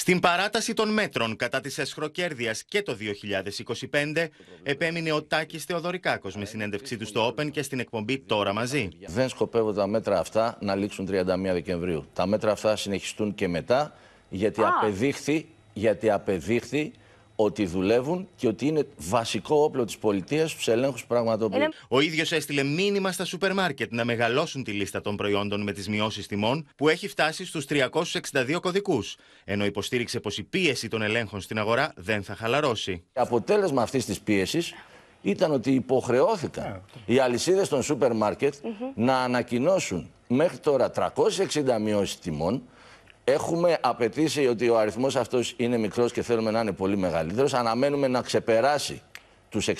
Στην παράταση των μέτρων κατά της εσχροκέρδειας και το 2025 επέμεινε ο Τάκης Θεοδωρικάκος με συνέντευξή του στο Open και στην εκπομπή «Τώρα μαζί». Δεν σκοπεύω τα μέτρα αυτά να λήξουν 31 Δεκεμβρίου. Τα μέτρα αυτά συνεχιστούν και μετά γιατί απεδείχθη, γιατί απεδείχθη ότι δουλεύουν και ότι είναι βασικό όπλο της πολιτείας στους ελέγχους που πραγματοποιούν. Ο ίδιος έστειλε μήνυμα στα σούπερ μάρκετ να μεγαλώσουν τη λίστα των προϊόντων με τις μειώσεις τιμών που έχει φτάσει στους 362 κωδικούς. Ενώ υποστήριξε πως η πίεση των ελέγχων στην αγορά δεν θα χαλαρώσει. Αποτέλεσμα αυτής της πίεσης ήταν ότι υποχρεώθηκαν οι αλυσίδες των σούπερ μάρκετ να ανακοινώσουν μέχρι τώρα 360 μειώσεις τιμών. Έχουμε απαιτήσει ότι ο αριθμός αυτός είναι μικρός και θέλουμε να είναι πολύ μεγαλύτερος. Αναμένουμε να ξεπεράσει τους 600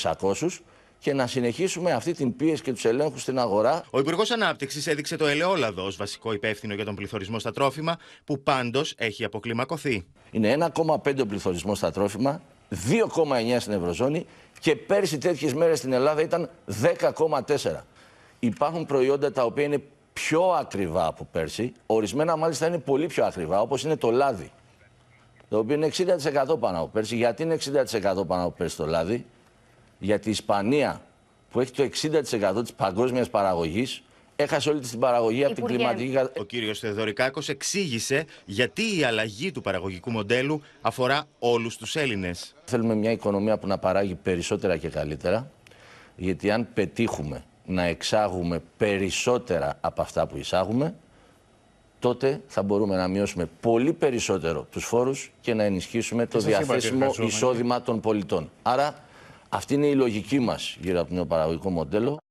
και να συνεχίσουμε αυτή την πίεση και τους ελέγχους στην αγορά. Ο Υπουργός Ανάπτυξης έδειξε το ελαιόλαδο ως βασικό υπεύθυνο για τον πληθωρισμό στα τρόφιμα, που πάντως έχει αποκλιμακωθεί. Είναι 1,5 ο πληθωρισμός στα τρόφιμα, 2,9 στην Ευρωζώνη και πέρσι τέτοιες μέρες στην Ελλάδα ήταν 10,4. Υπάρχουν προϊόντα τα οποία είναι πιο ακριβά από πέρσι. Ορισμένα μάλιστα είναι πολύ πιο ακριβά, όπως είναι το λάδι. Το οποίο είναι 60% πάνω από πέρσι. Γιατί είναι 60% πάνω από πέρσι το λάδι, Γιατί η Ισπανία, που έχει το 60% της παγκόσμιας παραγωγής, έχασε όλη την παραγωγή από την κλιματική κατάσταση. Ο κύριος Θεοδωρικάκος εξήγησε γιατί η αλλαγή του παραγωγικού μοντέλου αφορά όλους τους Έλληνες. Θέλουμε μια οικονομία που να παράγει περισσότερα και καλύτερα. Γιατί αν πετύχουμε να εξάγουμε περισσότερα από αυτά που εισάγουμε, τότε θα μπορούμε να μειώσουμε πολύ περισσότερο τους φόρους και να ενισχύσουμε το διαθέσιμο εισόδημα των πολιτών. Άρα αυτή είναι η λογική μας γύρω από το νέο παραγωγικό μοντέλο.